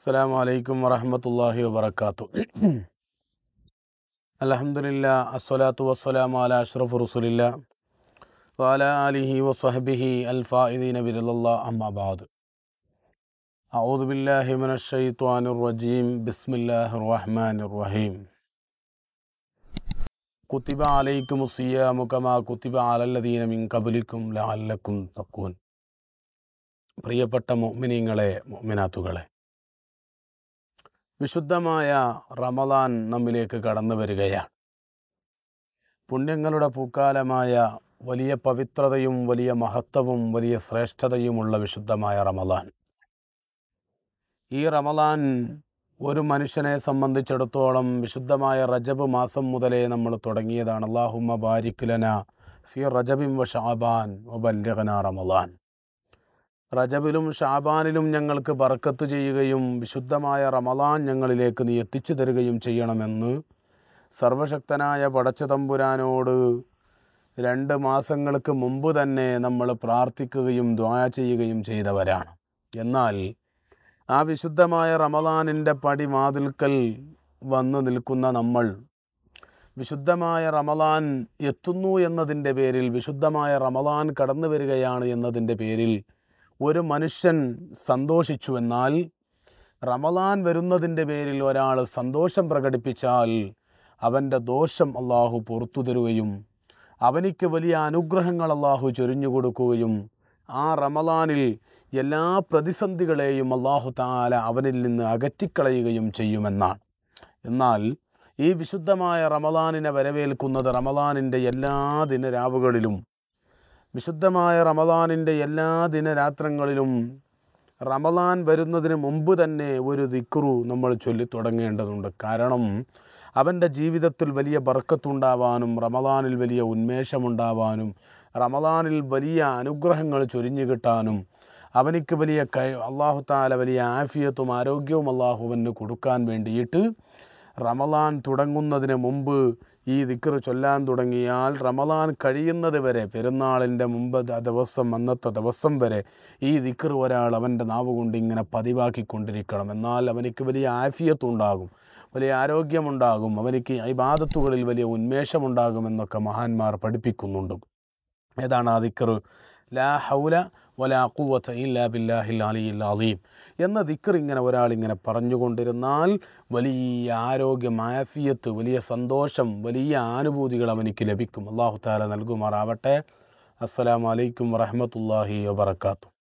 അസ്സാം വലൈക്കും വറഹമത്തല്ലാഹി വാത്തു അലഹമില്ല അസ്വലാത്തു വസ്സലാം അല അഷ്റഫ് റസുലില്ല വാല അലിഹി വസ്ഹബിഹി അൽഫാഇദീന ബിരലല്ലാ അമ്മാബാദ് أعوذ بالله من الشيطان الرجيم بسم الله الرحمن الرحيم كتب عليكم الصيام كما പ്രിയപ്പെട്ട മുഅ്മിനീങ്ങളെ മൊമിനാത്തുകളെ വിശുദ്ധമായ റമദാൻ നമ്മിലേക്ക് കടന്നു വരികയാണ് പുണ്യങ്ങളുടെ പൂക്കാലമായ വലിയ പവിത്രതയും വലിയ മഹത്വവും വലിയ ശ്രേഷ്ഠതയുമുള്ള വിശുദ്ധമായ റമദാൻ ഈ റമദാൻ ഒരു മനുഷ്യനെ സംബന്ധിച്ചിടത്തോളം വിശുദ്ധമായ റജബ് മാസം മുതലേ നമ്മൾ തുടങ്ങിയതാണ് അള്ളാഹുമ്മ ബാരിക്കുലന ഫി റജബിം വ ഷാബാൻ വബല്യകന റമദാൻ റജബിലും ഷാബാനിലും ഞങ്ങൾക്ക് ബർക്കത്ത് ചെയ്യുകയും വിശുദ്ധമായ റമലാൻ ഞങ്ങളിലേക്ക് നീ എത്തിച്ചു തരികയും ചെയ്യണമെന്ന് സർവശക്തനായ പടച്ചു തമ്പുരാനോട് രണ്ട് മാസങ്ങൾക്ക് മുമ്പ് തന്നെ നമ്മൾ പ്രാർത്ഥിക്കുകയും ദ്വായ ചെയ്യുകയും ചെയ്തവരാണ് എന്നാൽ ആ വിശുദ്ധമായ റമലാനിൻ്റെ പടിവാതിൽക്കൽ വന്നു നിൽക്കുന്ന നമ്മൾ വിശുദ്ധമായ റമലാൻ എത്തുന്നു എന്നതിൻ്റെ പേരിൽ വിശുദ്ധമായ റമലാൻ കടന്നു വരികയാണ് എന്നതിൻ്റെ പേരിൽ ഒരു മനുഷ്യൻ സന്തോഷിച്ചു എന്നാൽ റമലാൻ വരുന്നതിൻ്റെ പേരിൽ ഒരാൾ സന്തോഷം പ്രകടിപ്പിച്ചാൽ അവൻ്റെ ദോഷം അള്ളാഹു പുറത്തു തരുകയും അവനിക്ക് വലിയ അനുഗ്രഹങ്ങൾ അള്ളാഹു ചൊരിഞ്ഞു കൊടുക്കുകയും ആ റമലാനിൽ എല്ലാ പ്രതിസന്ധികളെയും അള്ളാഹു താല അവനിൽ നിന്ന് അകറ്റിക്കളയുകയും ചെയ്യുമെന്നാണ് എന്നാൽ ഈ വിശുദ്ധമായ റമലാനിനെ വരവേൽക്കുന്നത് റമലാനിൻ്റെ എല്ലാ ദിനരാവുകളിലും വിശുദ്ധമായ റമദാനിൻ്റെ എല്ലാ ദിനരാത്രങ്ങളിലും റമദാൻ വരുന്നതിന് മുമ്പ് തന്നെ ഒരു ദിക്റു നമ്മൾ ചൊല്ലി തുടങ്ങേണ്ടതുണ്ട് കാരണം അവൻ്റെ ജീവിതത്തിൽ വലിയ ബർക്കത്തുണ്ടാവാനും റമദാനിൽ വലിയ ഉന്മേഷമുണ്ടാവാനും റമദാനിൽ വലിയ അനുഗ്രഹങ്ങൾ ചൊരിഞ്ഞു കിട്ടാനും അവനിക്ക് വലിയ കഴി അള്ളാഹു താല വലിയ ആഫിയത്തും ആരോഗ്യവും അള്ളാഹുവിന് കൊടുക്കാൻ വേണ്ടിയിട്ട് റമലാൻ തുടങ്ങുന്നതിന് മുമ്പ് ഈ ദിക്കർ ചൊല്ലാൻ തുടങ്ങിയാൽ റമലാൻ കഴിയുന്നത് വരെ പെരുന്നാളിൻ്റെ മുമ്പ് ദിവസം അന്നത്തെ ദിവസം വരെ ഈ ദിക്കർ ഒരാൾ അവൻ്റെ നാവ് കൊണ്ട് ഇങ്ങനെ പതിവാക്കിക്കൊണ്ടിരിക്കണം എന്നാൽ അവനിക്ക് വലിയ ആഫിയത്തുണ്ടാകും വലിയ ആരോഗ്യമുണ്ടാകും അവനിക്ക് ഇബാദത്തുകളിൽ വലിയ ഉന്മേഷമുണ്ടാകുമെന്നൊക്കെ മഹാന്മാർ പഠിപ്പിക്കുന്നുണ്ട് ഏതാണ് ആ ദിക്കർ ലാ ഹൗല വലാഖുവത്ത ഇല്ലാ ബില്ലാഹി അലിയിൽ അലീം എന്ന ദിക്കർ ഇങ്ങനെ ഒരാൾ ഇങ്ങനെ പറഞ്ഞുകൊണ്ടിരുന്നാൽ വലിയ ആരോഗ്യം ആഫിയത്ത് വലിയ സന്തോഷം വലിയ ആനുഭൂതികൾ അവനിക്ക് ലഭിക്കും അള്ളാഹു താല നൽകുമാറാവട്ടെ അസ്സലാമലൈക്കും വറഹമത്തല്ലാഹി വാത്തു